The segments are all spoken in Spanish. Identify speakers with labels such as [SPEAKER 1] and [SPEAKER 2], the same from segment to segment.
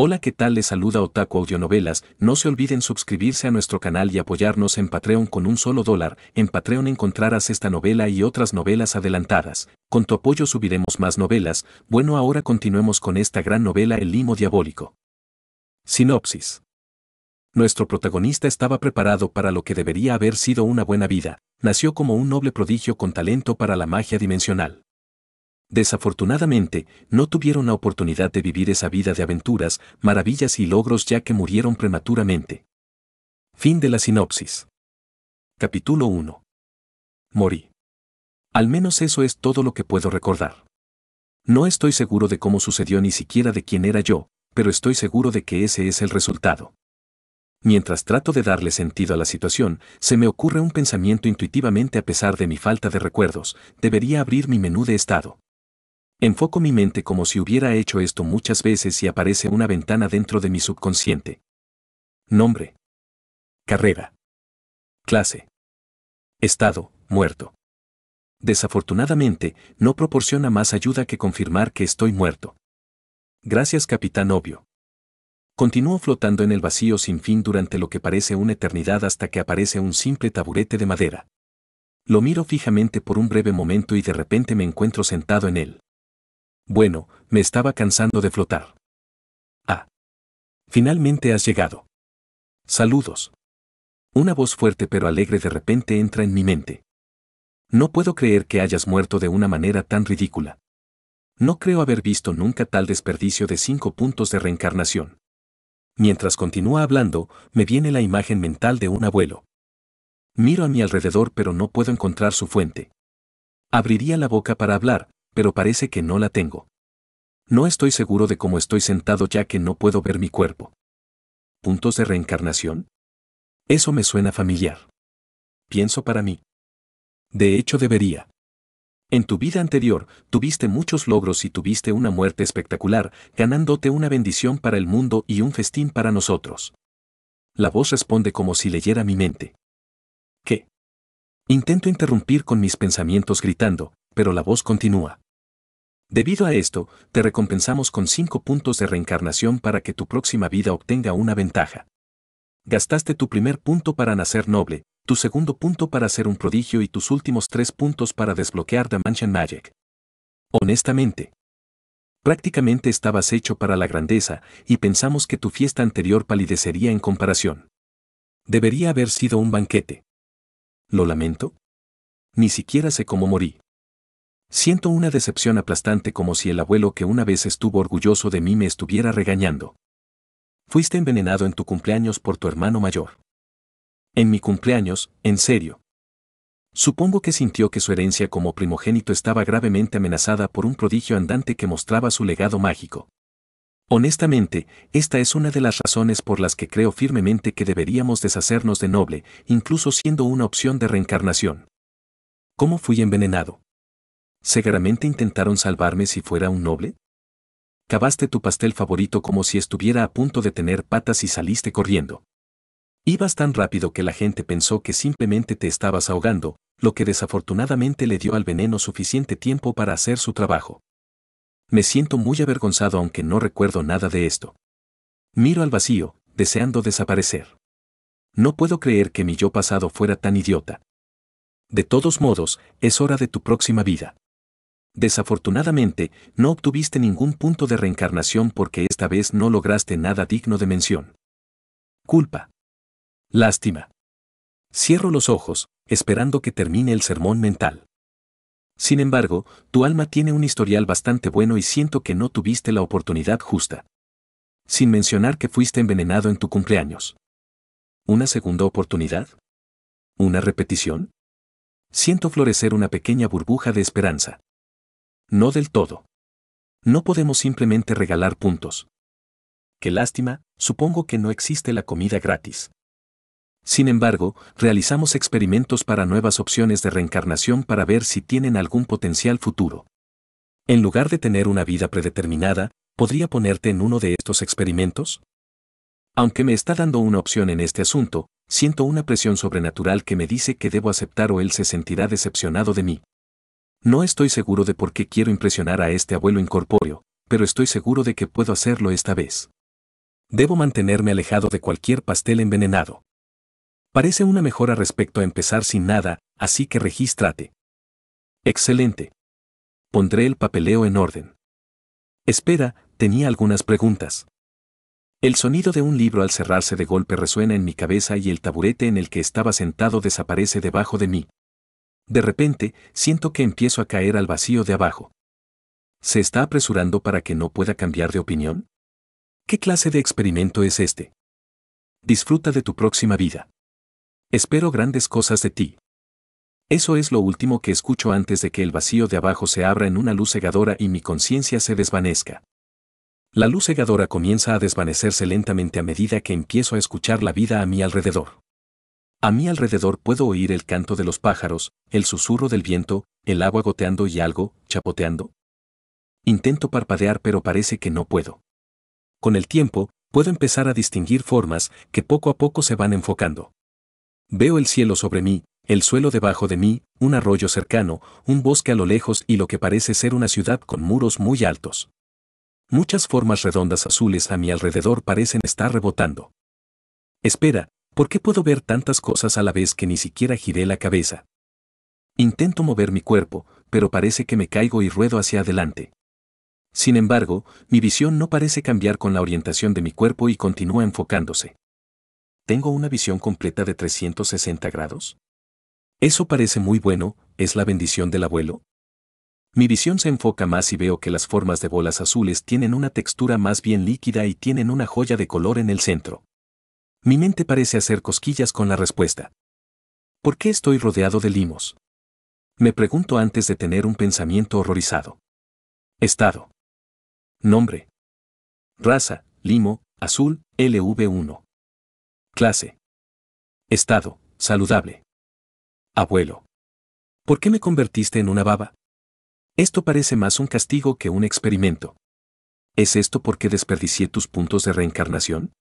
[SPEAKER 1] Hola, ¿qué tal? Les saluda Otaku Audionovelas. No se olviden suscribirse a nuestro canal y apoyarnos en Patreon con un solo dólar. En Patreon encontrarás esta novela y otras novelas adelantadas. Con tu apoyo subiremos más novelas. Bueno, ahora continuemos con esta gran novela El limo diabólico. Sinopsis. Nuestro protagonista estaba preparado para lo que debería haber sido una buena vida. Nació como un noble prodigio con talento para la magia dimensional. Desafortunadamente, no tuvieron la oportunidad de vivir esa vida de aventuras, maravillas y logros ya que murieron prematuramente. Fin de la sinopsis. Capítulo 1. Morí. Al menos eso es todo lo que puedo recordar. No estoy seguro de cómo sucedió ni siquiera de quién era yo, pero estoy seguro de que ese es el resultado. Mientras trato de darle sentido a la situación, se me ocurre un pensamiento intuitivamente a pesar de mi falta de recuerdos, debería abrir mi menú de estado. Enfoco mi mente como si hubiera hecho esto muchas veces y aparece una ventana dentro de mi subconsciente. Nombre. Carrera. Clase. Estado, muerto. Desafortunadamente, no proporciona más ayuda que confirmar que estoy muerto. Gracias, capitán obvio. Continúo flotando en el vacío sin fin durante lo que parece una eternidad hasta que aparece un simple taburete de madera. Lo miro fijamente por un breve momento y de repente me encuentro sentado en él. Bueno, me estaba cansando de flotar. Ah. Finalmente has llegado. Saludos. Una voz fuerte pero alegre de repente entra en mi mente. No puedo creer que hayas muerto de una manera tan ridícula. No creo haber visto nunca tal desperdicio de cinco puntos de reencarnación. Mientras continúa hablando, me viene la imagen mental de un abuelo. Miro a mi alrededor pero no puedo encontrar su fuente. Abriría la boca para hablar, pero parece que no la tengo. No estoy seguro de cómo estoy sentado ya que no puedo ver mi cuerpo. ¿Puntos de reencarnación? Eso me suena familiar. Pienso para mí. De hecho debería. En tu vida anterior, tuviste muchos logros y tuviste una muerte espectacular, ganándote una bendición para el mundo y un festín para nosotros. La voz responde como si leyera mi mente. ¿Qué? Intento interrumpir con mis pensamientos gritando, pero la voz continúa. Debido a esto, te recompensamos con cinco puntos de reencarnación para que tu próxima vida obtenga una ventaja. Gastaste tu primer punto para nacer noble, tu segundo punto para ser un prodigio y tus últimos tres puntos para desbloquear The Mansion Magic. Honestamente. Prácticamente estabas hecho para la grandeza y pensamos que tu fiesta anterior palidecería en comparación. Debería haber sido un banquete. Lo lamento. Ni siquiera sé cómo morí. Siento una decepción aplastante como si el abuelo que una vez estuvo orgulloso de mí me estuviera regañando. Fuiste envenenado en tu cumpleaños por tu hermano mayor. En mi cumpleaños, en serio. Supongo que sintió que su herencia como primogénito estaba gravemente amenazada por un prodigio andante que mostraba su legado mágico. Honestamente, esta es una de las razones por las que creo firmemente que deberíamos deshacernos de Noble, incluso siendo una opción de reencarnación. ¿Cómo fui envenenado? ¿Seguramente intentaron salvarme si fuera un noble? Cavaste tu pastel favorito como si estuviera a punto de tener patas y saliste corriendo. Ibas tan rápido que la gente pensó que simplemente te estabas ahogando, lo que desafortunadamente le dio al veneno suficiente tiempo para hacer su trabajo. Me siento muy avergonzado aunque no recuerdo nada de esto. Miro al vacío, deseando desaparecer. No puedo creer que mi yo pasado fuera tan idiota. De todos modos, es hora de tu próxima vida. Desafortunadamente, no obtuviste ningún punto de reencarnación porque esta vez no lograste nada digno de mención. Culpa. Lástima. Cierro los ojos, esperando que termine el sermón mental. Sin embargo, tu alma tiene un historial bastante bueno y siento que no tuviste la oportunidad justa. Sin mencionar que fuiste envenenado en tu cumpleaños. ¿Una segunda oportunidad? ¿Una repetición? Siento florecer una pequeña burbuja de esperanza. No del todo. No podemos simplemente regalar puntos. Qué lástima, supongo que no existe la comida gratis. Sin embargo, realizamos experimentos para nuevas opciones de reencarnación para ver si tienen algún potencial futuro. En lugar de tener una vida predeterminada, ¿podría ponerte en uno de estos experimentos? Aunque me está dando una opción en este asunto, siento una presión sobrenatural que me dice que debo aceptar o él se sentirá decepcionado de mí. No estoy seguro de por qué quiero impresionar a este abuelo incorpóreo, pero estoy seguro de que puedo hacerlo esta vez. Debo mantenerme alejado de cualquier pastel envenenado. Parece una mejora respecto a empezar sin nada, así que regístrate. Excelente. Pondré el papeleo en orden. Espera, tenía algunas preguntas. El sonido de un libro al cerrarse de golpe resuena en mi cabeza y el taburete en el que estaba sentado desaparece debajo de mí. De repente, siento que empiezo a caer al vacío de abajo. ¿Se está apresurando para que no pueda cambiar de opinión? ¿Qué clase de experimento es este? Disfruta de tu próxima vida. Espero grandes cosas de ti. Eso es lo último que escucho antes de que el vacío de abajo se abra en una luz cegadora y mi conciencia se desvanezca. La luz cegadora comienza a desvanecerse lentamente a medida que empiezo a escuchar la vida a mi alrededor. A mi alrededor puedo oír el canto de los pájaros, el susurro del viento, el agua goteando y algo, chapoteando. Intento parpadear pero parece que no puedo. Con el tiempo, puedo empezar a distinguir formas que poco a poco se van enfocando. Veo el cielo sobre mí, el suelo debajo de mí, un arroyo cercano, un bosque a lo lejos y lo que parece ser una ciudad con muros muy altos. Muchas formas redondas azules a mi alrededor parecen estar rebotando. Espera, ¿Por qué puedo ver tantas cosas a la vez que ni siquiera giré la cabeza? Intento mover mi cuerpo, pero parece que me caigo y ruedo hacia adelante. Sin embargo, mi visión no parece cambiar con la orientación de mi cuerpo y continúa enfocándose. ¿Tengo una visión completa de 360 grados? Eso parece muy bueno, es la bendición del abuelo. Mi visión se enfoca más y veo que las formas de bolas azules tienen una textura más bien líquida y tienen una joya de color en el centro. Mi mente parece hacer cosquillas con la respuesta. ¿Por qué estoy rodeado de limos? Me pregunto antes de tener un pensamiento horrorizado. Estado. Nombre. Raza, limo, azul, LV1. Clase. Estado, saludable. Abuelo. ¿Por qué me convertiste en una baba? Esto parece más un castigo que un experimento. ¿Es esto porque desperdicié tus puntos de reencarnación?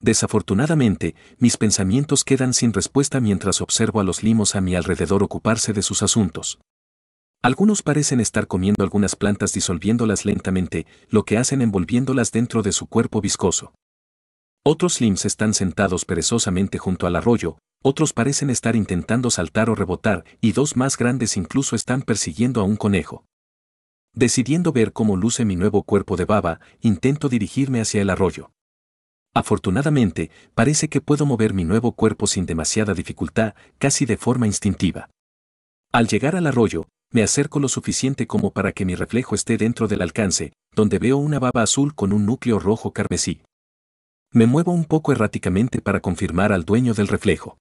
[SPEAKER 1] Desafortunadamente, mis pensamientos quedan sin respuesta mientras observo a los limos a mi alrededor ocuparse de sus asuntos. Algunos parecen estar comiendo algunas plantas disolviéndolas lentamente, lo que hacen envolviéndolas dentro de su cuerpo viscoso. Otros lims están sentados perezosamente junto al arroyo, otros parecen estar intentando saltar o rebotar, y dos más grandes incluso están persiguiendo a un conejo. Decidiendo ver cómo luce mi nuevo cuerpo de baba, intento dirigirme hacia el arroyo. Afortunadamente, parece que puedo mover mi nuevo cuerpo sin demasiada dificultad, casi de forma instintiva. Al llegar al arroyo, me acerco lo suficiente como para que mi reflejo esté dentro del alcance, donde veo una baba azul con un núcleo rojo carmesí. Me muevo un poco erráticamente para confirmar al dueño del reflejo.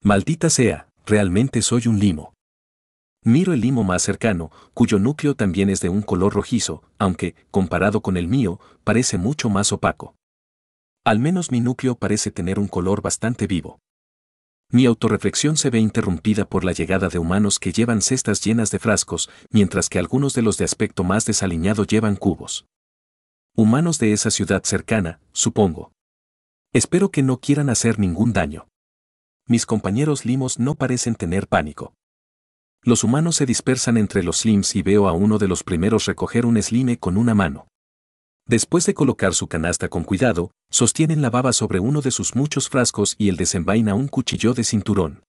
[SPEAKER 1] Maldita sea, realmente soy un limo. Miro el limo más cercano, cuyo núcleo también es de un color rojizo, aunque, comparado con el mío, parece mucho más opaco. Al menos mi núcleo parece tener un color bastante vivo. Mi autorreflexión se ve interrumpida por la llegada de humanos que llevan cestas llenas de frascos, mientras que algunos de los de aspecto más desaliñado llevan cubos. Humanos de esa ciudad cercana, supongo. Espero que no quieran hacer ningún daño. Mis compañeros limos no parecen tener pánico. Los humanos se dispersan entre los slims y veo a uno de los primeros recoger un slime con una mano. Después de colocar su canasta con cuidado, sostienen la baba sobre uno de sus muchos frascos y el desenvaina un cuchillo de cinturón.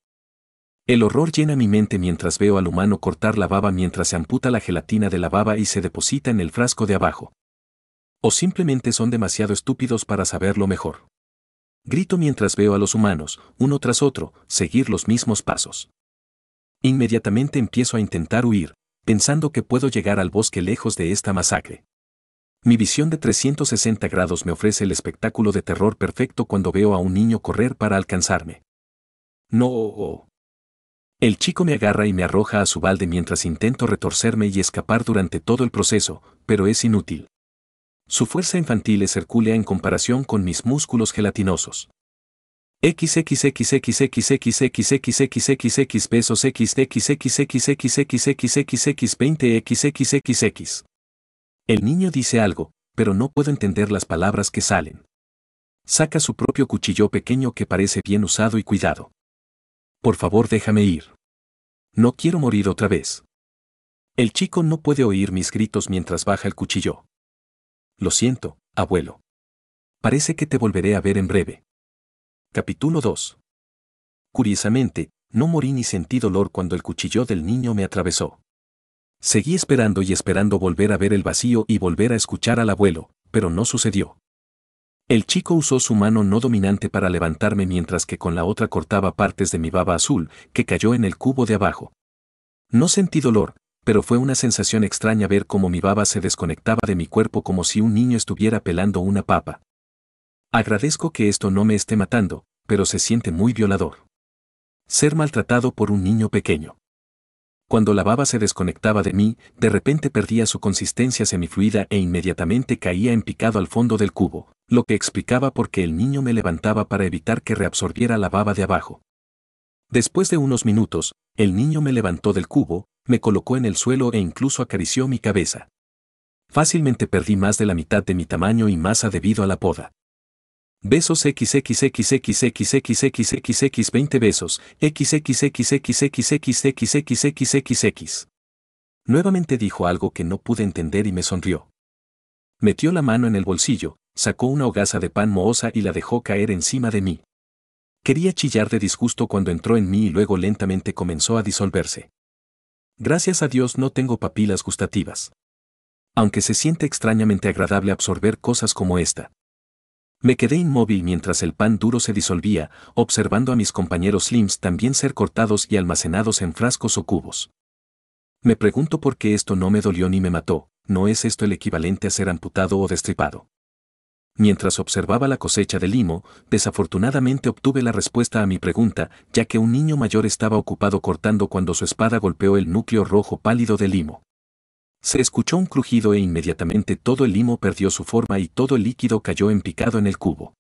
[SPEAKER 1] El horror llena mi mente mientras veo al humano cortar la baba mientras se amputa la gelatina de la baba y se deposita en el frasco de abajo. O simplemente son demasiado estúpidos para saberlo mejor. Grito mientras veo a los humanos, uno tras otro, seguir los mismos pasos. Inmediatamente empiezo a intentar huir, pensando que puedo llegar al bosque lejos de esta masacre. Mi visión de 360 grados me ofrece el espectáculo de terror perfecto cuando veo a un niño correr para alcanzarme. No. El chico me agarra y me arroja a su balde mientras intento retorcerme y escapar durante todo el proceso, pero es inútil. Su fuerza infantil es hercúlea en comparación con mis músculos gelatinosos. XXXXXXXXXXXXX 20 el niño dice algo, pero no puedo entender las palabras que salen. Saca su propio cuchillo pequeño que parece bien usado y cuidado. Por favor, déjame ir. No quiero morir otra vez. El chico no puede oír mis gritos mientras baja el cuchillo. Lo siento, abuelo. Parece que te volveré a ver en breve. Capítulo 2. Curiosamente, no morí ni sentí dolor cuando el cuchillo del niño me atravesó. Seguí esperando y esperando volver a ver el vacío y volver a escuchar al abuelo, pero no sucedió. El chico usó su mano no dominante para levantarme mientras que con la otra cortaba partes de mi baba azul, que cayó en el cubo de abajo. No sentí dolor, pero fue una sensación extraña ver cómo mi baba se desconectaba de mi cuerpo como si un niño estuviera pelando una papa. Agradezco que esto no me esté matando, pero se siente muy violador. Ser maltratado por un niño pequeño. Cuando la baba se desconectaba de mí, de repente perdía su consistencia semifluida e inmediatamente caía en picado al fondo del cubo, lo que explicaba por qué el niño me levantaba para evitar que reabsorbiera la baba de abajo. Después de unos minutos, el niño me levantó del cubo, me colocó en el suelo e incluso acarició mi cabeza. Fácilmente perdí más de la mitad de mi tamaño y masa debido a la poda. Besos XXXXXXXXXX 20 besos, XXXXXXXXXXXX. Nuevamente dijo algo que no pude entender y me sonrió. Metió la mano en el bolsillo, sacó una hogaza de pan mohosa y la dejó caer encima de mí. Quería chillar de disgusto cuando entró en mí y luego lentamente comenzó a disolverse. Gracias a Dios no tengo papilas gustativas. Aunque se siente extrañamente agradable absorber cosas como esta. Me quedé inmóvil mientras el pan duro se disolvía, observando a mis compañeros Slims también ser cortados y almacenados en frascos o cubos. Me pregunto por qué esto no me dolió ni me mató, ¿no es esto el equivalente a ser amputado o destripado? Mientras observaba la cosecha de limo, desafortunadamente obtuve la respuesta a mi pregunta, ya que un niño mayor estaba ocupado cortando cuando su espada golpeó el núcleo rojo pálido de limo. Se escuchó un crujido e inmediatamente todo el limo perdió su forma y todo el líquido cayó empicado en el cubo.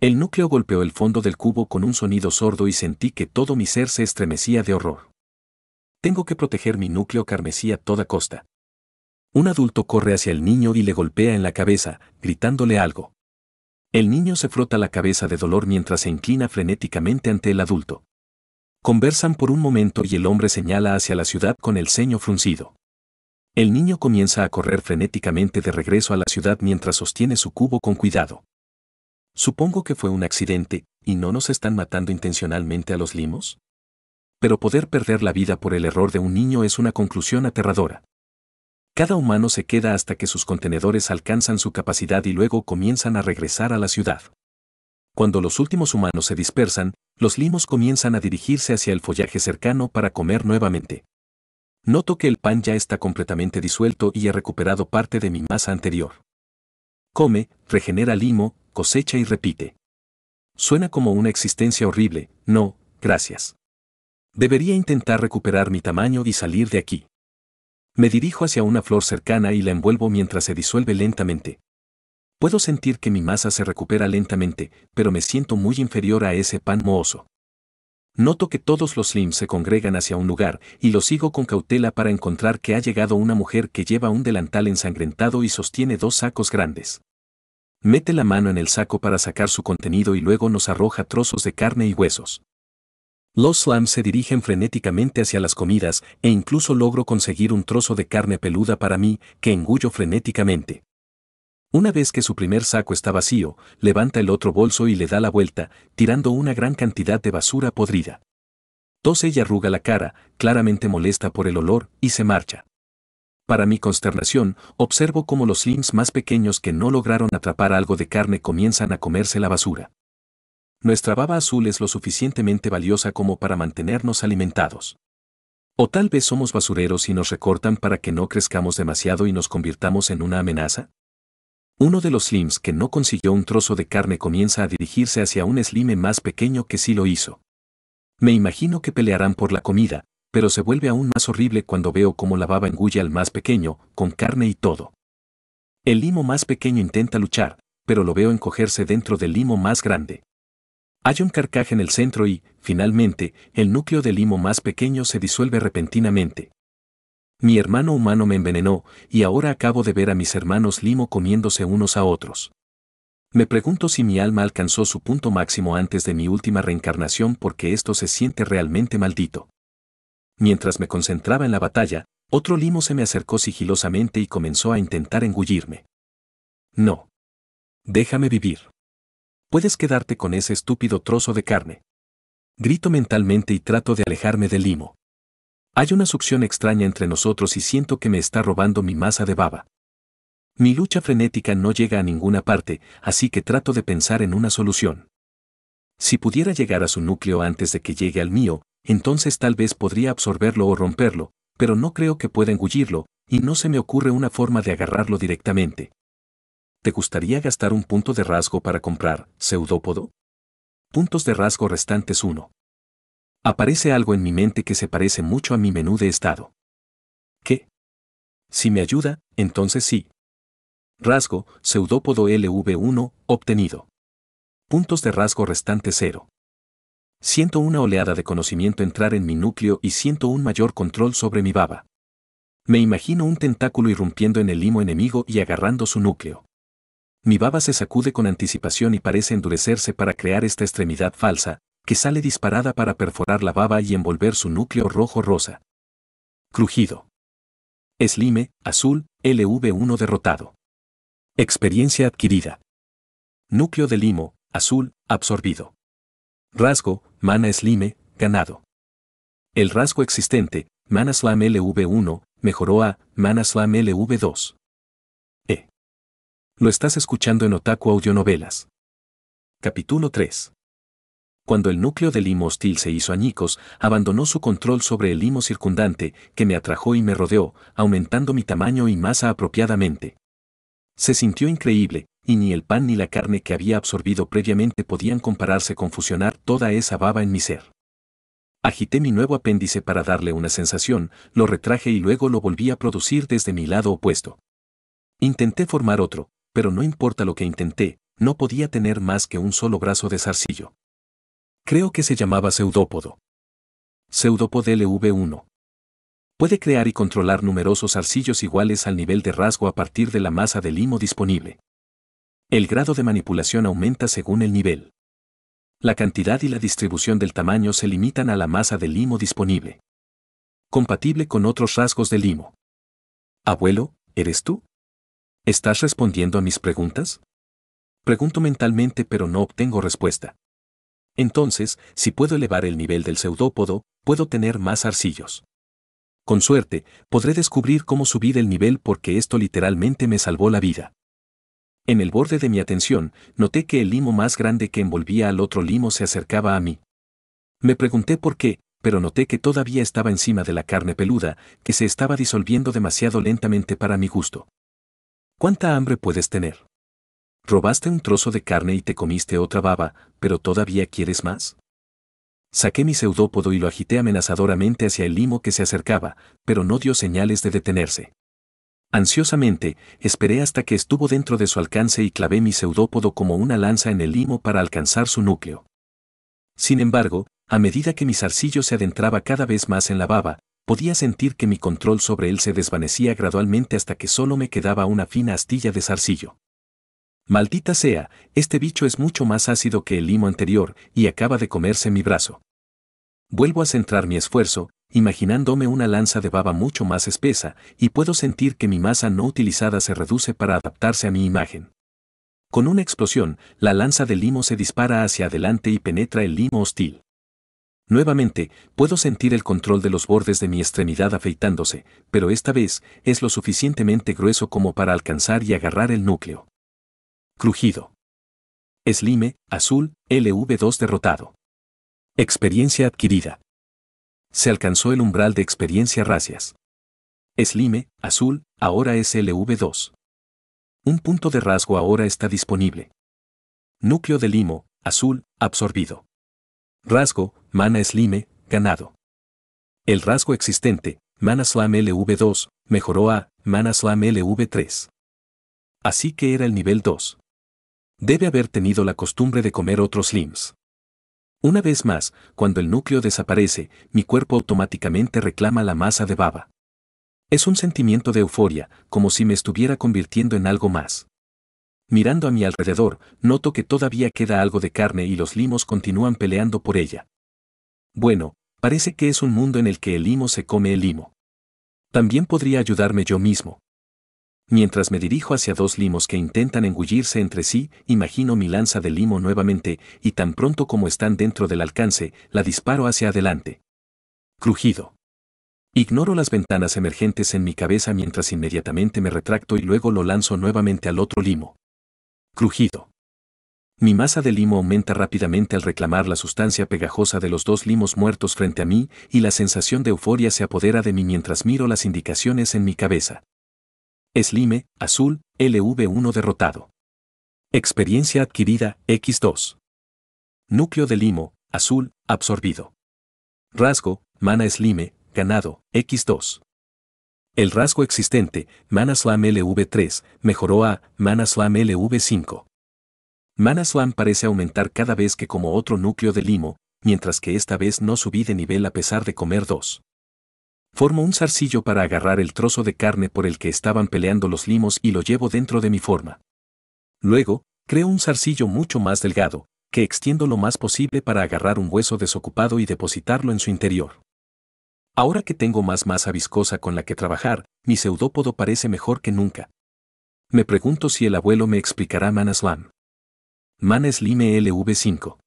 [SPEAKER 1] El núcleo golpeó el fondo del cubo con un sonido sordo y sentí que todo mi ser se estremecía de horror. Tengo que proteger mi núcleo carmesí a toda costa. Un adulto corre hacia el niño y le golpea en la cabeza, gritándole algo. El niño se frota la cabeza de dolor mientras se inclina frenéticamente ante el adulto. Conversan por un momento y el hombre señala hacia la ciudad con el ceño fruncido. El niño comienza a correr frenéticamente de regreso a la ciudad mientras sostiene su cubo con cuidado. Supongo que fue un accidente, y no nos están matando intencionalmente a los limos. Pero poder perder la vida por el error de un niño es una conclusión aterradora. Cada humano se queda hasta que sus contenedores alcanzan su capacidad y luego comienzan a regresar a la ciudad. Cuando los últimos humanos se dispersan, los limos comienzan a dirigirse hacia el follaje cercano para comer nuevamente. Noto que el pan ya está completamente disuelto y he recuperado parte de mi masa anterior. Come, regenera limo, cosecha y repite. Suena como una existencia horrible, no, gracias. Debería intentar recuperar mi tamaño y salir de aquí. Me dirijo hacia una flor cercana y la envuelvo mientras se disuelve lentamente. Puedo sentir que mi masa se recupera lentamente, pero me siento muy inferior a ese pan mohoso. Noto que todos los slims se congregan hacia un lugar y lo sigo con cautela para encontrar que ha llegado una mujer que lleva un delantal ensangrentado y sostiene dos sacos grandes. Mete la mano en el saco para sacar su contenido y luego nos arroja trozos de carne y huesos. Los slims se dirigen frenéticamente hacia las comidas e incluso logro conseguir un trozo de carne peluda para mí que engullo frenéticamente. Una vez que su primer saco está vacío, levanta el otro bolso y le da la vuelta, tirando una gran cantidad de basura podrida. Tose y arruga la cara, claramente molesta por el olor, y se marcha. Para mi consternación, observo cómo los slims más pequeños que no lograron atrapar algo de carne comienzan a comerse la basura. Nuestra baba azul es lo suficientemente valiosa como para mantenernos alimentados. O tal vez somos basureros y nos recortan para que no crezcamos demasiado y nos convirtamos en una amenaza. Uno de los slims que no consiguió un trozo de carne comienza a dirigirse hacia un slime más pequeño que sí lo hizo. Me imagino que pelearán por la comida, pero se vuelve aún más horrible cuando veo cómo la baba engulle al más pequeño, con carne y todo. El limo más pequeño intenta luchar, pero lo veo encogerse dentro del limo más grande. Hay un carcaje en el centro y, finalmente, el núcleo del limo más pequeño se disuelve repentinamente. Mi hermano humano me envenenó, y ahora acabo de ver a mis hermanos limo comiéndose unos a otros. Me pregunto si mi alma alcanzó su punto máximo antes de mi última reencarnación porque esto se siente realmente maldito. Mientras me concentraba en la batalla, otro limo se me acercó sigilosamente y comenzó a intentar engullirme. No. Déjame vivir. Puedes quedarte con ese estúpido trozo de carne. Grito mentalmente y trato de alejarme del limo. Hay una succión extraña entre nosotros y siento que me está robando mi masa de baba. Mi lucha frenética no llega a ninguna parte, así que trato de pensar en una solución. Si pudiera llegar a su núcleo antes de que llegue al mío, entonces tal vez podría absorberlo o romperlo, pero no creo que pueda engullirlo, y no se me ocurre una forma de agarrarlo directamente. ¿Te gustaría gastar un punto de rasgo para comprar, pseudópodo? Puntos de rasgo restantes 1. Aparece algo en mi mente que se parece mucho a mi menú de estado. ¿Qué? Si me ayuda, entonces sí. Rasgo, pseudópodo LV1, obtenido. Puntos de rasgo restante cero. Siento una oleada de conocimiento entrar en mi núcleo y siento un mayor control sobre mi baba. Me imagino un tentáculo irrumpiendo en el limo enemigo y agarrando su núcleo. Mi baba se sacude con anticipación y parece endurecerse para crear esta extremidad falsa, que sale disparada para perforar la baba y envolver su núcleo rojo-rosa. Crujido. Slime, azul, LV1 derrotado. Experiencia adquirida. Núcleo de limo, azul, absorbido. Rasgo, mana slime, ganado. El rasgo existente, mana slam LV1, mejoró a mana slam LV2. E. Lo estás escuchando en Otaku Audionovelas. Capítulo 3. Cuando el núcleo del limo hostil se hizo añicos, abandonó su control sobre el limo circundante, que me atrajo y me rodeó, aumentando mi tamaño y masa apropiadamente. Se sintió increíble, y ni el pan ni la carne que había absorbido previamente podían compararse con fusionar toda esa baba en mi ser. Agité mi nuevo apéndice para darle una sensación, lo retraje y luego lo volví a producir desde mi lado opuesto. Intenté formar otro, pero no importa lo que intenté, no podía tener más que un solo brazo de zarcillo. Creo que se llamaba pseudópodo. Pseudópodo LV1. Puede crear y controlar numerosos arcillos iguales al nivel de rasgo a partir de la masa de limo disponible. El grado de manipulación aumenta según el nivel. La cantidad y la distribución del tamaño se limitan a la masa de limo disponible. Compatible con otros rasgos de limo. Abuelo, ¿eres tú? ¿Estás respondiendo a mis preguntas? Pregunto mentalmente pero no obtengo respuesta. Entonces, si puedo elevar el nivel del pseudópodo, puedo tener más arcillos. Con suerte, podré descubrir cómo subir el nivel porque esto literalmente me salvó la vida. En el borde de mi atención, noté que el limo más grande que envolvía al otro limo se acercaba a mí. Me pregunté por qué, pero noté que todavía estaba encima de la carne peluda, que se estaba disolviendo demasiado lentamente para mi gusto. ¿Cuánta hambre puedes tener? Robaste un trozo de carne y te comiste otra baba, pero todavía quieres más. Saqué mi pseudópodo y lo agité amenazadoramente hacia el limo que se acercaba, pero no dio señales de detenerse. Ansiosamente, esperé hasta que estuvo dentro de su alcance y clavé mi pseudópodo como una lanza en el limo para alcanzar su núcleo. Sin embargo, a medida que mi zarcillo se adentraba cada vez más en la baba, podía sentir que mi control sobre él se desvanecía gradualmente hasta que solo me quedaba una fina astilla de zarcillo. Maldita sea, este bicho es mucho más ácido que el limo anterior y acaba de comerse mi brazo. Vuelvo a centrar mi esfuerzo, imaginándome una lanza de baba mucho más espesa, y puedo sentir que mi masa no utilizada se reduce para adaptarse a mi imagen. Con una explosión, la lanza de limo se dispara hacia adelante y penetra el limo hostil. Nuevamente, puedo sentir el control de los bordes de mi extremidad afeitándose, pero esta vez es lo suficientemente grueso como para alcanzar y agarrar el núcleo. Crujido. Slime, azul, LV2 derrotado. Experiencia adquirida. Se alcanzó el umbral de experiencia racias. Slime, azul, ahora es LV2. Un punto de rasgo ahora está disponible. Núcleo de limo, azul, absorbido. Rasgo, mana slime, ganado. El rasgo existente, mana slam LV2, mejoró a mana slam LV3. Así que era el nivel 2 debe haber tenido la costumbre de comer otros limbs. Una vez más, cuando el núcleo desaparece, mi cuerpo automáticamente reclama la masa de baba. Es un sentimiento de euforia, como si me estuviera convirtiendo en algo más. Mirando a mi alrededor, noto que todavía queda algo de carne y los limos continúan peleando por ella. Bueno, parece que es un mundo en el que el limo se come el limo. También podría ayudarme yo mismo. Mientras me dirijo hacia dos limos que intentan engullirse entre sí, imagino mi lanza de limo nuevamente, y tan pronto como están dentro del alcance, la disparo hacia adelante. Crujido. Ignoro las ventanas emergentes en mi cabeza mientras inmediatamente me retracto y luego lo lanzo nuevamente al otro limo. Crujido. Mi masa de limo aumenta rápidamente al reclamar la sustancia pegajosa de los dos limos muertos frente a mí y la sensación de euforia se apodera de mí mientras miro las indicaciones en mi cabeza. Slime, azul, LV1 derrotado. Experiencia adquirida, X2. Núcleo de limo, azul, absorbido. Rasgo, mana slime, ganado, X2. El rasgo existente, Mana Slam LV3, mejoró a Mana Slam LV5. Mana Slam parece aumentar cada vez que como otro núcleo de limo, mientras que esta vez no subí de nivel a pesar de comer dos. Formo un zarcillo para agarrar el trozo de carne por el que estaban peleando los limos y lo llevo dentro de mi forma. Luego, creo un zarcillo mucho más delgado, que extiendo lo más posible para agarrar un hueso desocupado y depositarlo en su interior. Ahora que tengo más masa viscosa con la que trabajar, mi pseudópodo parece mejor que nunca. Me pregunto si el abuelo me explicará Manaslam. Manes Lime LV5.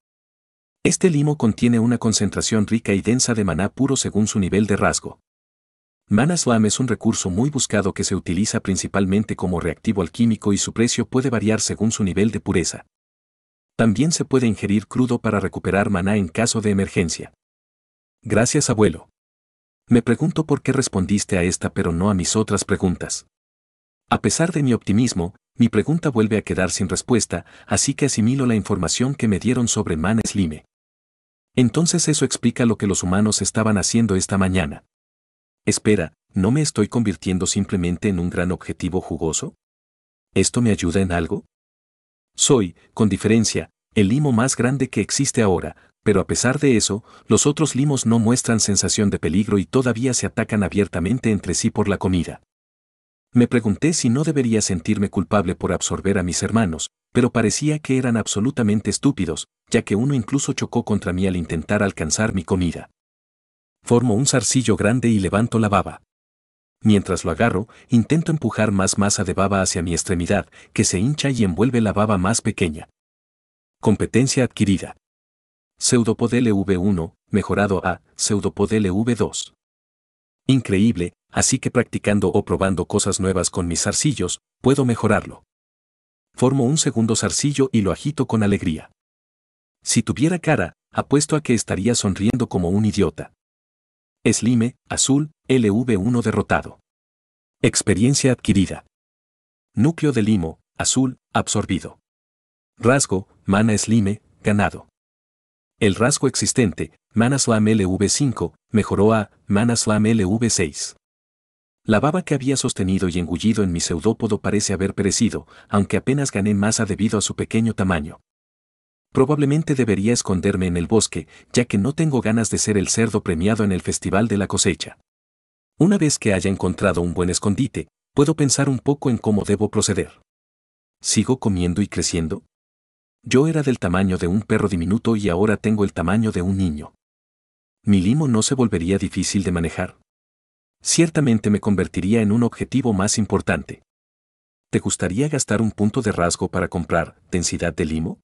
[SPEAKER 1] Este limo contiene una concentración rica y densa de maná puro según su nivel de rasgo. Manaslam es un recurso muy buscado que se utiliza principalmente como reactivo alquímico y su precio puede variar según su nivel de pureza. También se puede ingerir crudo para recuperar maná en caso de emergencia. Gracias abuelo. Me pregunto por qué respondiste a esta pero no a mis otras preguntas. A pesar de mi optimismo, mi pregunta vuelve a quedar sin respuesta, así que asimilo la información que me dieron sobre Mana Slime. Entonces eso explica lo que los humanos estaban haciendo esta mañana. Espera, ¿no me estoy convirtiendo simplemente en un gran objetivo jugoso? ¿Esto me ayuda en algo? Soy, con diferencia, el limo más grande que existe ahora, pero a pesar de eso, los otros limos no muestran sensación de peligro y todavía se atacan abiertamente entre sí por la comida. Me pregunté si no debería sentirme culpable por absorber a mis hermanos, pero parecía que eran absolutamente estúpidos, ya que uno incluso chocó contra mí al intentar alcanzar mi comida formo un zarcillo grande y levanto la baba. Mientras lo agarro, intento empujar más masa de baba hacia mi extremidad, que se hincha y envuelve la baba más pequeña. Competencia adquirida. Pseudopod LV1, mejorado a Pseudopod LV2. Increíble, así que practicando o probando cosas nuevas con mis zarcillos, puedo mejorarlo. Formo un segundo zarcillo y lo agito con alegría. Si tuviera cara, apuesto a que estaría sonriendo como un idiota. Slime, azul, LV1 derrotado. Experiencia adquirida. Núcleo de limo, azul, absorbido. Rasgo, mana slime, ganado. El rasgo existente, mana slam LV5, mejoró a mana slam LV6. La baba que había sostenido y engullido en mi pseudópodo parece haber perecido, aunque apenas gané masa debido a su pequeño tamaño. Probablemente debería esconderme en el bosque, ya que no tengo ganas de ser el cerdo premiado en el Festival de la Cosecha. Una vez que haya encontrado un buen escondite, puedo pensar un poco en cómo debo proceder. ¿Sigo comiendo y creciendo? Yo era del tamaño de un perro diminuto y ahora tengo el tamaño de un niño. ¿Mi limo no se volvería difícil de manejar? Ciertamente me convertiría en un objetivo más importante. ¿Te gustaría gastar un punto de rasgo para comprar densidad de limo?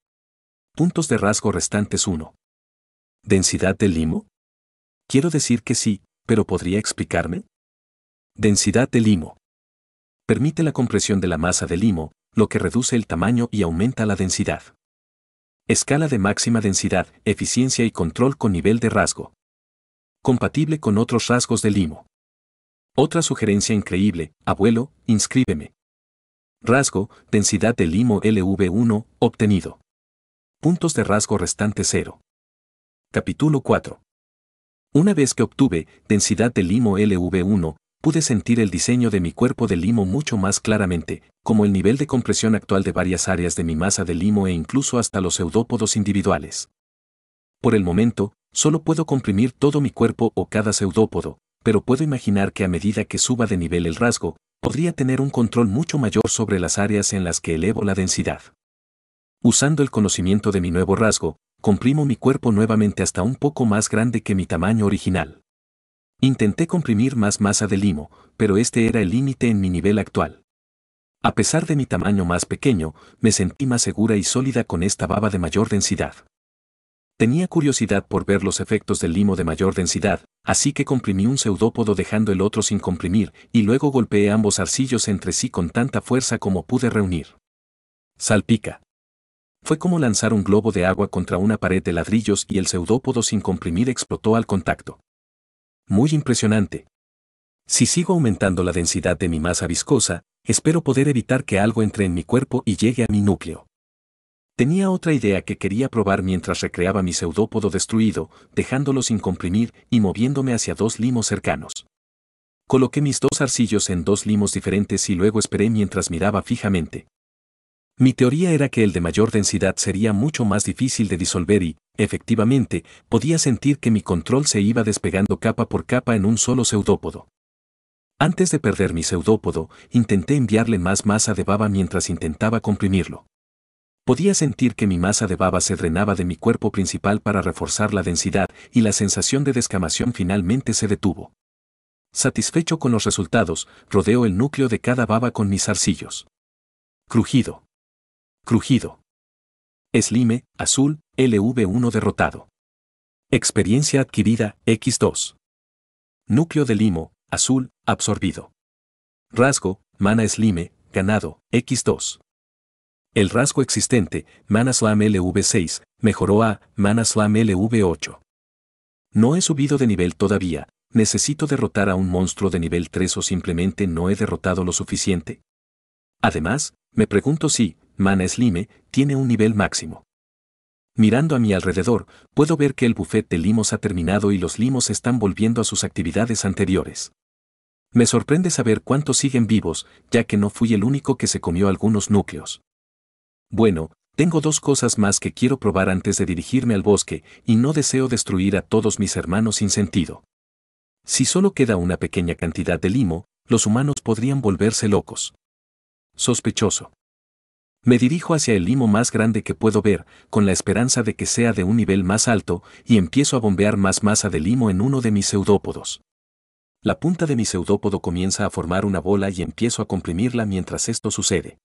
[SPEAKER 1] Puntos de rasgo restantes 1. ¿Densidad del limo? Quiero decir que sí, pero ¿podría explicarme? Densidad del limo. Permite la compresión de la masa de limo, lo que reduce el tamaño y aumenta la densidad. Escala de máxima densidad, eficiencia y control con nivel de rasgo. Compatible con otros rasgos de limo. Otra sugerencia increíble, abuelo, inscríbeme. Rasgo, densidad de limo LV1, obtenido. Puntos de rasgo restante 0. Capítulo 4. Una vez que obtuve densidad de limo LV1, pude sentir el diseño de mi cuerpo de limo mucho más claramente, como el nivel de compresión actual de varias áreas de mi masa de limo e incluso hasta los pseudópodos individuales. Por el momento, solo puedo comprimir todo mi cuerpo o cada pseudópodo, pero puedo imaginar que a medida que suba de nivel el rasgo, podría tener un control mucho mayor sobre las áreas en las que elevo la densidad. Usando el conocimiento de mi nuevo rasgo, comprimo mi cuerpo nuevamente hasta un poco más grande que mi tamaño original. Intenté comprimir más masa de limo, pero este era el límite en mi nivel actual. A pesar de mi tamaño más pequeño, me sentí más segura y sólida con esta baba de mayor densidad. Tenía curiosidad por ver los efectos del limo de mayor densidad, así que comprimí un pseudópodo dejando el otro sin comprimir y luego golpeé ambos arcillos entre sí con tanta fuerza como pude reunir. Salpica. Fue como lanzar un globo de agua contra una pared de ladrillos y el pseudópodo sin comprimir explotó al contacto. Muy impresionante. Si sigo aumentando la densidad de mi masa viscosa, espero poder evitar que algo entre en mi cuerpo y llegue a mi núcleo. Tenía otra idea que quería probar mientras recreaba mi pseudópodo destruido, dejándolo sin comprimir y moviéndome hacia dos limos cercanos. Coloqué mis dos arcillos en dos limos diferentes y luego esperé mientras miraba fijamente. Mi teoría era que el de mayor densidad sería mucho más difícil de disolver y, efectivamente, podía sentir que mi control se iba despegando capa por capa en un solo pseudópodo. Antes de perder mi pseudópodo, intenté enviarle más masa de baba mientras intentaba comprimirlo. Podía sentir que mi masa de baba se drenaba de mi cuerpo principal para reforzar la densidad y la sensación de descamación finalmente se detuvo. Satisfecho con los resultados, rodeo el núcleo de cada baba con mis arcillos. Crujido. Crujido. Slime, azul, LV1 derrotado. Experiencia adquirida, X2. Núcleo de limo, azul, absorbido. Rasgo, mana slime, ganado, X2. El rasgo existente, mana slam LV6, mejoró a mana slam LV8. No he subido de nivel todavía, necesito derrotar a un monstruo de nivel 3 o simplemente no he derrotado lo suficiente. Además, me pregunto si, Mana Slime, tiene un nivel máximo. Mirando a mi alrededor, puedo ver que el buffet de limos ha terminado y los limos están volviendo a sus actividades anteriores. Me sorprende saber cuántos siguen vivos, ya que no fui el único que se comió algunos núcleos. Bueno, tengo dos cosas más que quiero probar antes de dirigirme al bosque, y no deseo destruir a todos mis hermanos sin sentido. Si solo queda una pequeña cantidad de limo, los humanos podrían volverse locos. Sospechoso. Me dirijo hacia el limo más grande que puedo ver, con la esperanza de que sea de un nivel más alto, y empiezo a bombear más masa de limo en uno de mis pseudópodos. La punta de mi pseudópodo comienza a formar una bola y empiezo a comprimirla mientras esto sucede.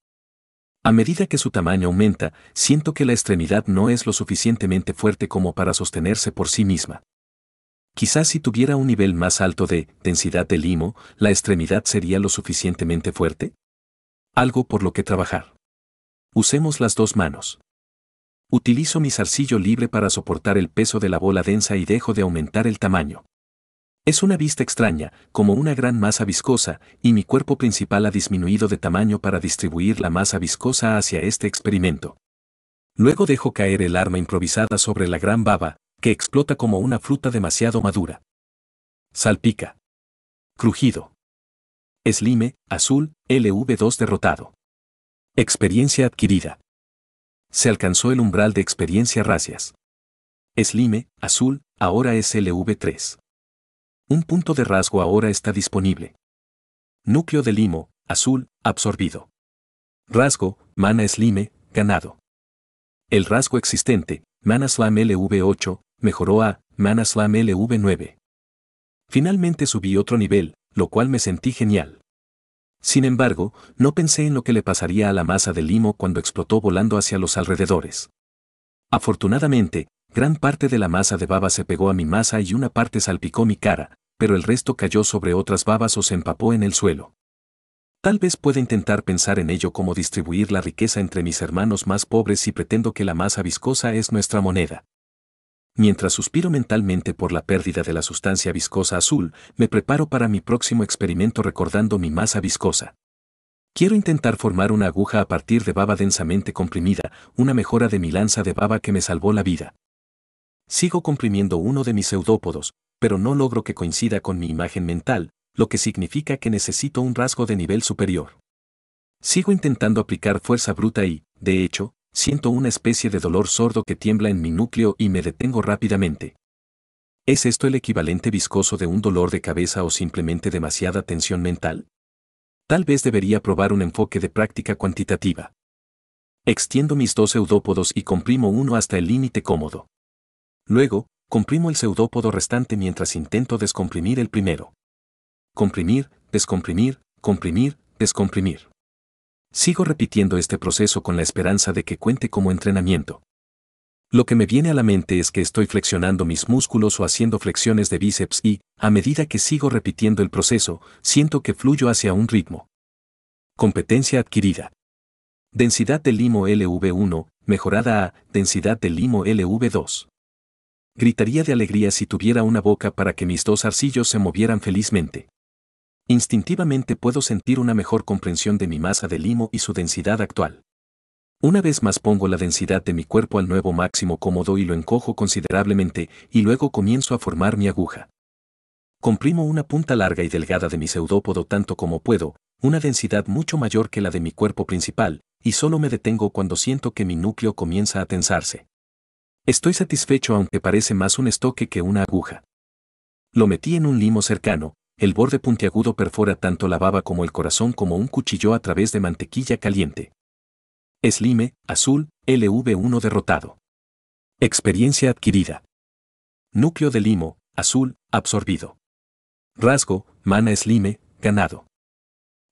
[SPEAKER 1] A medida que su tamaño aumenta, siento que la extremidad no es lo suficientemente fuerte como para sostenerse por sí misma. Quizás si tuviera un nivel más alto de densidad de limo, la extremidad sería lo suficientemente fuerte. Algo por lo que trabajar. Usemos las dos manos. Utilizo mi zarcillo libre para soportar el peso de la bola densa y dejo de aumentar el tamaño. Es una vista extraña, como una gran masa viscosa, y mi cuerpo principal ha disminuido de tamaño para distribuir la masa viscosa hacia este experimento. Luego dejo caer el arma improvisada sobre la gran baba, que explota como una fruta demasiado madura. Salpica. Crujido. Slime, azul, LV2 derrotado. Experiencia adquirida. Se alcanzó el umbral de experiencia racias. Slime, azul, ahora es LV3. Un punto de rasgo ahora está disponible. Núcleo de limo, azul, absorbido. Rasgo, mana slime, ganado. El rasgo existente, mana slam LV8, mejoró a mana slam LV9. Finalmente subí otro nivel, lo cual me sentí genial. Sin embargo, no pensé en lo que le pasaría a la masa de limo cuando explotó volando hacia los alrededores. Afortunadamente, gran parte de la masa de baba se pegó a mi masa y una parte salpicó mi cara, pero el resto cayó sobre otras babas o se empapó en el suelo. Tal vez pueda intentar pensar en ello como distribuir la riqueza entre mis hermanos más pobres si pretendo que la masa viscosa es nuestra moneda. Mientras suspiro mentalmente por la pérdida de la sustancia viscosa azul, me preparo para mi próximo experimento recordando mi masa viscosa. Quiero intentar formar una aguja a partir de baba densamente comprimida, una mejora de mi lanza de baba que me salvó la vida. Sigo comprimiendo uno de mis pseudópodos, pero no logro que coincida con mi imagen mental, lo que significa que necesito un rasgo de nivel superior. Sigo intentando aplicar fuerza bruta y, de hecho, Siento una especie de dolor sordo que tiembla en mi núcleo y me detengo rápidamente. ¿Es esto el equivalente viscoso de un dolor de cabeza o simplemente demasiada tensión mental? Tal vez debería probar un enfoque de práctica cuantitativa. Extiendo mis dos pseudópodos y comprimo uno hasta el límite cómodo. Luego, comprimo el pseudópodo restante mientras intento descomprimir el primero. Comprimir, descomprimir, comprimir, descomprimir. Sigo repitiendo este proceso con la esperanza de que cuente como entrenamiento. Lo que me viene a la mente es que estoy flexionando mis músculos o haciendo flexiones de bíceps y, a medida que sigo repitiendo el proceso, siento que fluyo hacia un ritmo. Competencia adquirida. Densidad del limo LV1, mejorada a densidad del limo LV2. Gritaría de alegría si tuviera una boca para que mis dos arcillos se movieran felizmente. Instintivamente puedo sentir una mejor comprensión de mi masa de limo y su densidad actual. Una vez más pongo la densidad de mi cuerpo al nuevo máximo cómodo y lo encojo considerablemente y luego comienzo a formar mi aguja. Comprimo una punta larga y delgada de mi pseudópodo tanto como puedo, una densidad mucho mayor que la de mi cuerpo principal, y solo me detengo cuando siento que mi núcleo comienza a tensarse. Estoy satisfecho aunque parece más un estoque que una aguja. Lo metí en un limo cercano, el borde puntiagudo perfora tanto la baba como el corazón como un cuchillo a través de mantequilla caliente. Slime, azul, LV1 derrotado. Experiencia adquirida. Núcleo de limo, azul, absorbido. Rasgo, mana slime, ganado.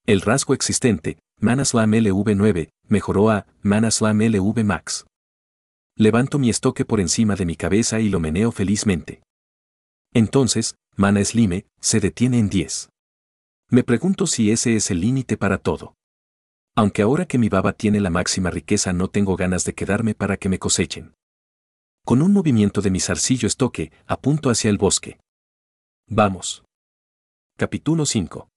[SPEAKER 1] El rasgo existente, mana slam LV9, mejoró a mana slam LV max. Levanto mi estoque por encima de mi cabeza y lo meneo felizmente. Entonces, Mana Slime, se detiene en 10. Me pregunto si ese es el límite para todo. Aunque ahora que mi baba tiene la máxima riqueza no tengo ganas de quedarme para que me cosechen. Con un movimiento de mi zarcillo estoque, apunto hacia el bosque. Vamos. Capítulo 5.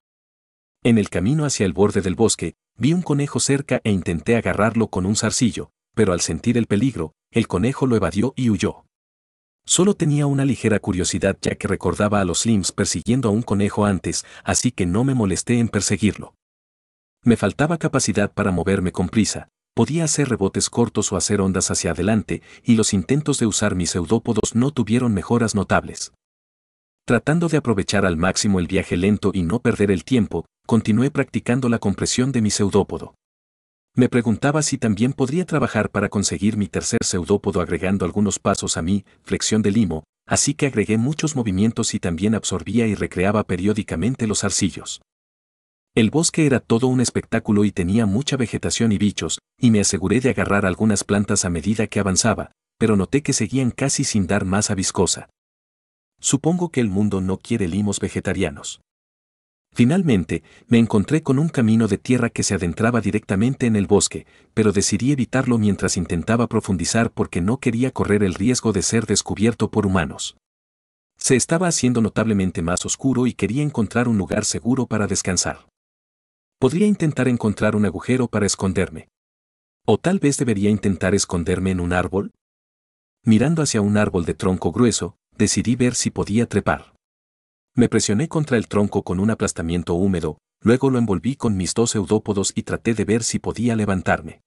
[SPEAKER 1] En el camino hacia el borde del bosque, vi un conejo cerca e intenté agarrarlo con un zarcillo, pero al sentir el peligro, el conejo lo evadió y huyó. Solo tenía una ligera curiosidad ya que recordaba a los Slims persiguiendo a un conejo antes, así que no me molesté en perseguirlo. Me faltaba capacidad para moverme con prisa, podía hacer rebotes cortos o hacer ondas hacia adelante, y los intentos de usar mis pseudópodos no tuvieron mejoras notables. Tratando de aprovechar al máximo el viaje lento y no perder el tiempo, continué practicando la compresión de mi pseudópodo me preguntaba si también podría trabajar para conseguir mi tercer pseudópodo agregando algunos pasos a mi flexión de limo, así que agregué muchos movimientos y también absorbía y recreaba periódicamente los arcillos. El bosque era todo un espectáculo y tenía mucha vegetación y bichos, y me aseguré de agarrar algunas plantas a medida que avanzaba, pero noté que seguían casi sin dar masa viscosa. Supongo que el mundo no quiere limos vegetarianos. Finalmente, me encontré con un camino de tierra que se adentraba directamente en el bosque, pero decidí evitarlo mientras intentaba profundizar porque no quería correr el riesgo de ser descubierto por humanos. Se estaba haciendo notablemente más oscuro y quería encontrar un lugar seguro para descansar. Podría intentar encontrar un agujero para esconderme. O tal vez debería intentar esconderme en un árbol. Mirando hacia un árbol de tronco grueso, decidí ver si podía trepar. Me presioné contra el tronco con un aplastamiento húmedo, luego lo envolví con mis dos eudópodos y traté de ver si podía levantarme.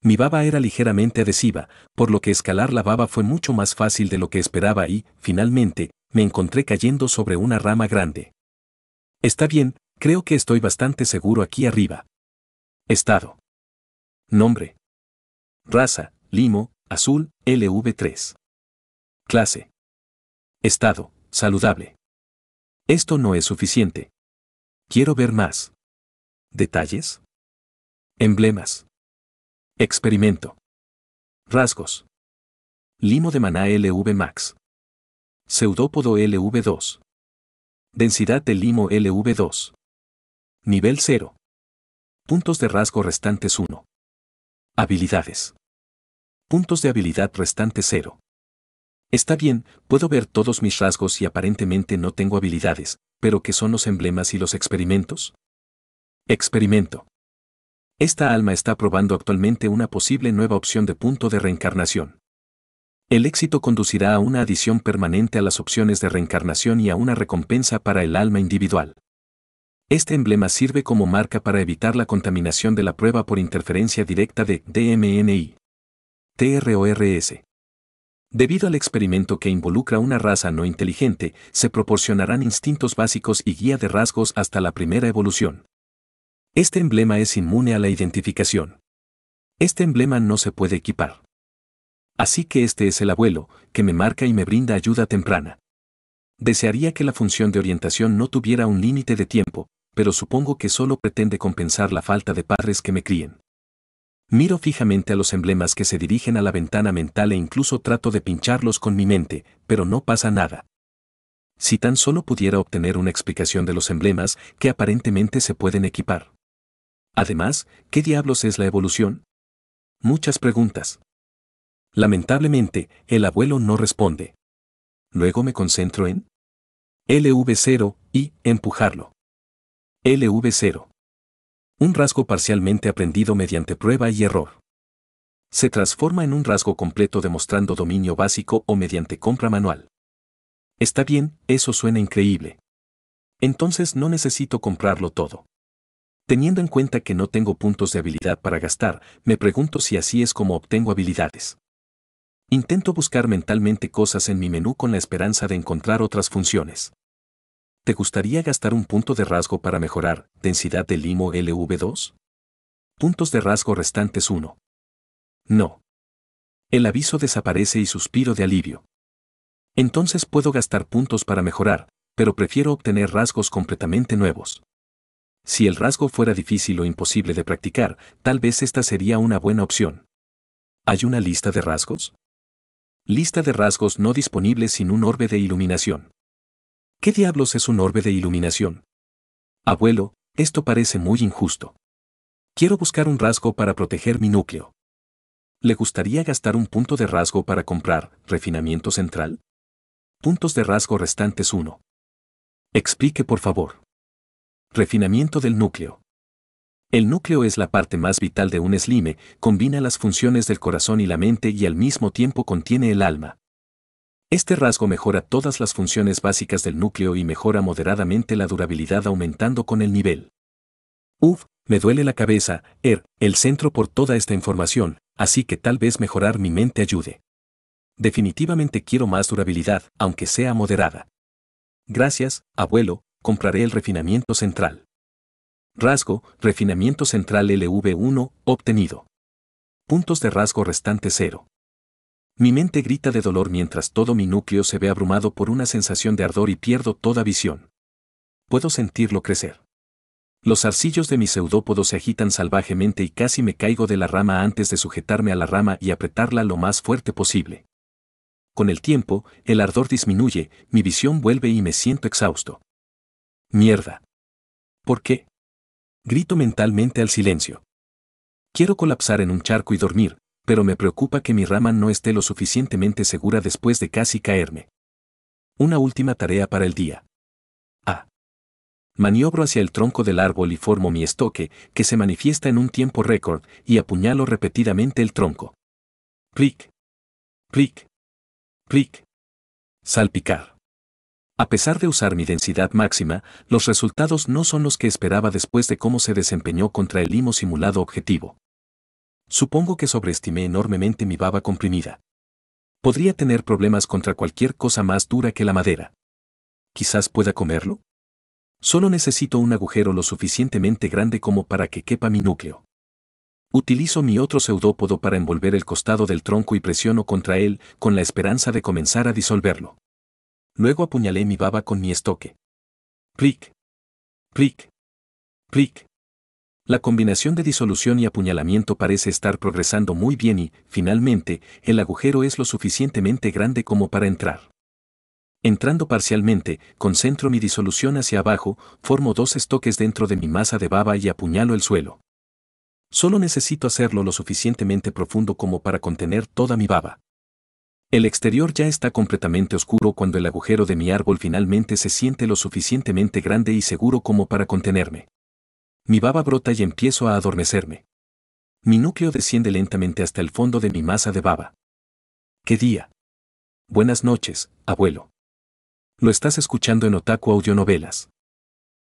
[SPEAKER 1] Mi baba era ligeramente adhesiva, por lo que escalar la baba fue mucho más fácil de lo que esperaba y, finalmente, me encontré cayendo sobre una rama grande. Está bien, creo que estoy bastante seguro aquí arriba. Estado. Nombre. Raza, limo, azul, LV3. Clase. Estado, saludable. Esto no es suficiente. Quiero ver más. Detalles. Emblemas. Experimento. Rasgos. Limo de maná LV max. Pseudópodo LV2. Densidad de limo LV2. Nivel 0. Puntos de rasgo restantes 1. Habilidades. Puntos de habilidad restante 0. Está bien, puedo ver todos mis rasgos y aparentemente no tengo habilidades, pero ¿qué son los emblemas y los experimentos? Experimento. Esta alma está probando actualmente una posible nueva opción de punto de reencarnación. El éxito conducirá a una adición permanente a las opciones de reencarnación y a una recompensa para el alma individual. Este emblema sirve como marca para evitar la contaminación de la prueba por interferencia directa de DMNI. TRORS. Debido al experimento que involucra una raza no inteligente, se proporcionarán instintos básicos y guía de rasgos hasta la primera evolución. Este emblema es inmune a la identificación. Este emblema no se puede equipar. Así que este es el abuelo, que me marca y me brinda ayuda temprana. Desearía que la función de orientación no tuviera un límite de tiempo, pero supongo que solo pretende compensar la falta de padres que me críen. Miro fijamente a los emblemas que se dirigen a la ventana mental e incluso trato de pincharlos con mi mente, pero no pasa nada. Si tan solo pudiera obtener una explicación de los emblemas que aparentemente se pueden equipar. Además, ¿qué diablos es la evolución? Muchas preguntas. Lamentablemente, el abuelo no responde. Luego me concentro en LV0 y empujarlo. LV0 un rasgo parcialmente aprendido mediante prueba y error. Se transforma en un rasgo completo demostrando dominio básico o mediante compra manual. Está bien, eso suena increíble. Entonces no necesito comprarlo todo. Teniendo en cuenta que no tengo puntos de habilidad para gastar, me pregunto si así es como obtengo habilidades. Intento buscar mentalmente cosas en mi menú con la esperanza de encontrar otras funciones. ¿Te gustaría gastar un punto de rasgo para mejorar densidad de limo LV2? Puntos de rasgo restantes 1. No. El aviso desaparece y suspiro de alivio. Entonces puedo gastar puntos para mejorar, pero prefiero obtener rasgos completamente nuevos. Si el rasgo fuera difícil o imposible de practicar, tal vez esta sería una buena opción. ¿Hay una lista de rasgos? Lista de rasgos no disponibles sin un orbe de iluminación. ¿Qué diablos es un orbe de iluminación? Abuelo, esto parece muy injusto. Quiero buscar un rasgo para proteger mi núcleo. ¿Le gustaría gastar un punto de rasgo para comprar refinamiento central? Puntos de rasgo restantes 1. Explique por favor. Refinamiento del núcleo. El núcleo es la parte más vital de un slime, combina las funciones del corazón y la mente y al mismo tiempo contiene el alma. Este rasgo mejora todas las funciones básicas del núcleo y mejora moderadamente la durabilidad aumentando con el nivel. Uf, me duele la cabeza, er, el centro por toda esta información, así que tal vez mejorar mi mente ayude. Definitivamente quiero más durabilidad, aunque sea moderada. Gracias, abuelo, compraré el refinamiento central. Rasgo, refinamiento central LV1, obtenido. Puntos de rasgo restante 0. Mi mente grita de dolor mientras todo mi núcleo se ve abrumado por una sensación de ardor y pierdo toda visión. Puedo sentirlo crecer. Los arcillos de mi pseudópodo se agitan salvajemente y casi me caigo de la rama antes de sujetarme a la rama y apretarla lo más fuerte posible. Con el tiempo, el ardor disminuye, mi visión vuelve y me siento exhausto. Mierda. ¿Por qué? Grito mentalmente al silencio. Quiero colapsar en un charco y dormir, pero me preocupa que mi rama no esté lo suficientemente segura después de casi caerme. Una última tarea para el día. A. Maniobro hacia el tronco del árbol y formo mi estoque, que se manifiesta en un tiempo récord, y apuñalo repetidamente el tronco. Plic. Plic. Plic. Salpicar. A pesar de usar mi densidad máxima, los resultados no son los que esperaba después de cómo se desempeñó contra el limo simulado objetivo. Supongo que sobreestimé enormemente mi baba comprimida. Podría tener problemas contra cualquier cosa más dura que la madera. Quizás pueda comerlo. Solo necesito un agujero lo suficientemente grande como para que quepa mi núcleo. Utilizo mi otro pseudópodo para envolver el costado del tronco y presiono contra él con la esperanza de comenzar a disolverlo. Luego apuñalé mi baba con mi estoque. ¡Plic! ¡Plic! ¡Plic! La combinación de disolución y apuñalamiento parece estar progresando muy bien y, finalmente, el agujero es lo suficientemente grande como para entrar. Entrando parcialmente, concentro mi disolución hacia abajo, formo dos estoques dentro de mi masa de baba y apuñalo el suelo. Solo necesito hacerlo lo suficientemente profundo como para contener toda mi baba. El exterior ya está completamente oscuro cuando el agujero de mi árbol finalmente se siente lo suficientemente grande y seguro como para contenerme mi baba brota y empiezo a adormecerme. Mi núcleo desciende lentamente hasta el fondo de mi masa de baba. ¡Qué día! Buenas noches, abuelo. Lo estás escuchando en Otaku Audionovelas.